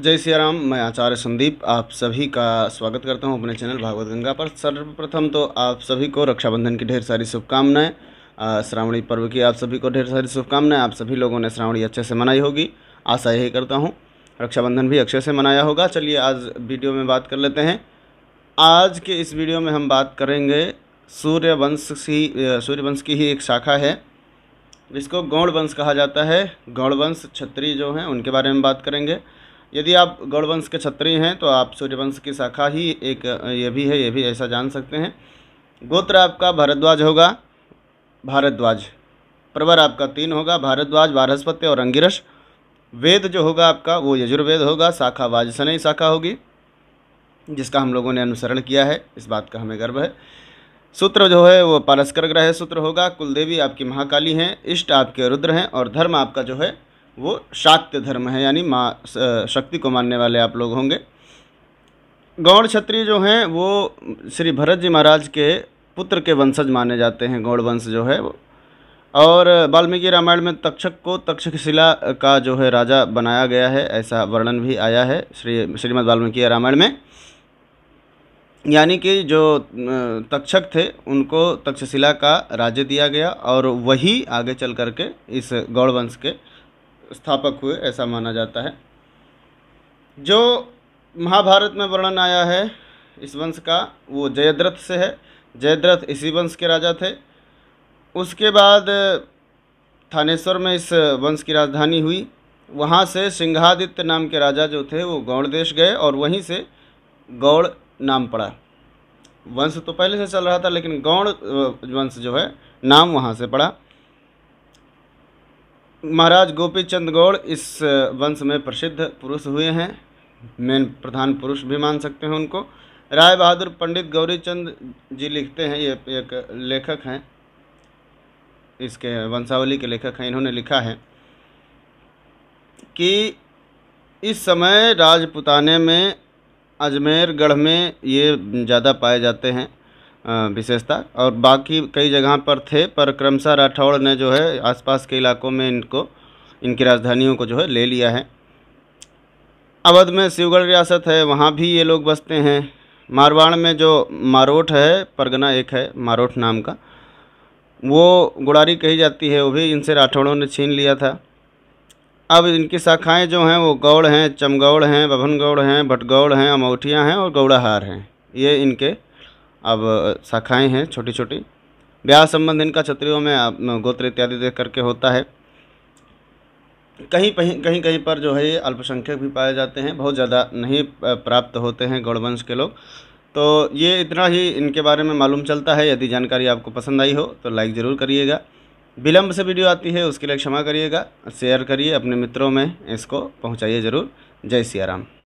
जय सिया राम मैं आचार्य संदीप आप सभी का स्वागत करता हूं अपने चैनल भागवत गंगा पर सर्वप्रथम तो आप सभी को रक्षाबंधन की ढेर सारी शुभकामनाएं श्रावणी पर्व की आप सभी को ढेर सारी शुभकामनाएं आप सभी लोगों ने श्रावणी अच्छे से मनाई होगी आशा यही करता हूं रक्षाबंधन भी अच्छे से मनाया होगा चलिए आज वीडियो में बात कर लेते हैं आज के इस वीडियो में हम बात करेंगे सूर्यवंश की सूर्यवंश की ही एक शाखा है जिसको गौड़ वंश कहा जाता है गौड़ वंश छत्री जो हैं उनके बारे में बात करेंगे यदि आप गौड़वंश के क्षत्रिय हैं तो आप सूर्यवंश की शाखा ही एक ये भी है ये भी ऐसा जान सकते हैं गोत्र आपका भारद्वाज होगा भारद्वाज प्रवर आपका तीन होगा भारद्वाज बारहस्पत्य और अंगिरस वेद जो होगा आपका वो यजुर्वेद होगा शाखा वाजसनई शाखा होगी जिसका हम लोगों ने अनुसरण किया है इस बात का हमें गर्व है सूत्र जो है वो पारस्कर ग्रह सूत्र होगा कुलदेवी आपकी महाकाली हैं इष्ट आपके रुद्र हैं और धर्म आपका जो है वो शाक्त धर्म है यानी माँ शक्ति को मानने वाले आप लोग होंगे गौड़ क्षत्रिय जो हैं वो श्री भरत जी महाराज के पुत्र के वंशज माने जाते हैं गौड़ वंश जो है वो और वाल्मीकि रामायण में तक्षक को तक्षशिला का जो है राजा बनाया गया है ऐसा वर्णन भी आया है श्री श्रीमद् वाल्मीकि रामायण में यानी कि जो तक्षक थे उनको तक्षशिला का राज्य दिया गया और वही आगे चल करके इस गौड़ वंश के स्थापक हुए ऐसा माना जाता है जो महाभारत में वर्णन आया है इस वंश का वो जयद्रथ से है जयद्रथ इसी वंश के राजा थे उसके बाद थानेश्वर में इस वंश की राजधानी हुई वहाँ से सिंहादित्य नाम के राजा जो थे वो गौड़ देश गए और वहीं से गौड़ नाम पड़ा वंश तो पहले से चल रहा था लेकिन गौड़ वंश जो है नाम वहाँ से पड़ा महाराज गोपी चंद गौड़ इस वंश में प्रसिद्ध पुरुष हुए हैं मेन प्रधान पुरुष भी मान सकते हैं उनको राय बहादुर पंडित गौरीचंद जी लिखते हैं ये एक लेखक हैं इसके वंशावली के लेखक हैं इन्होंने लिखा है कि इस समय राजपुताने में अजमेरगढ़ में ये ज़्यादा पाए जाते हैं विशेषता और बाकी कई जगह पर थे पर क्रमशः राठौड़ ने जो है आसपास के इलाकों में इनको इनकी राजधानियों को जो है ले लिया है अवध में शिवगढ़ रियासत है वहाँ भी ये लोग बसते हैं मारवाड़ में जो मारोठ है परगना एक है मारोठ नाम का वो गुड़ारी कही जाती है वो भी इनसे राठौड़ों ने छीन लिया था अब इनकी शाखाएं जो हैं वो गौड़ हैं चमगौड़ हैं बभनगौड़ हैं भटगौड़ हैं अमौठियाँ हैं और गौड़ाहार हैं ये इनके अब शाखाएँ हैं छोटी छोटी ब्याह संबंध इनका क्षत्रियों में गोत्र इत्यादि देख करके होता है कहीं कहीं कहीं कहीं पर जो है ये अल्पसंख्यक भी पाए जाते हैं बहुत ज़्यादा नहीं प्राप्त होते हैं गौड़वंश के लोग तो ये इतना ही इनके बारे में मालूम चलता है यदि जानकारी आपको पसंद आई हो तो लाइक ज़रूर करिएगा विलम्ब से वीडियो आती है उसके लिए क्षमा करिएगा शेयर करिए अपने मित्रों में इसको पहुँचाइए ज़रूर जय सिया राम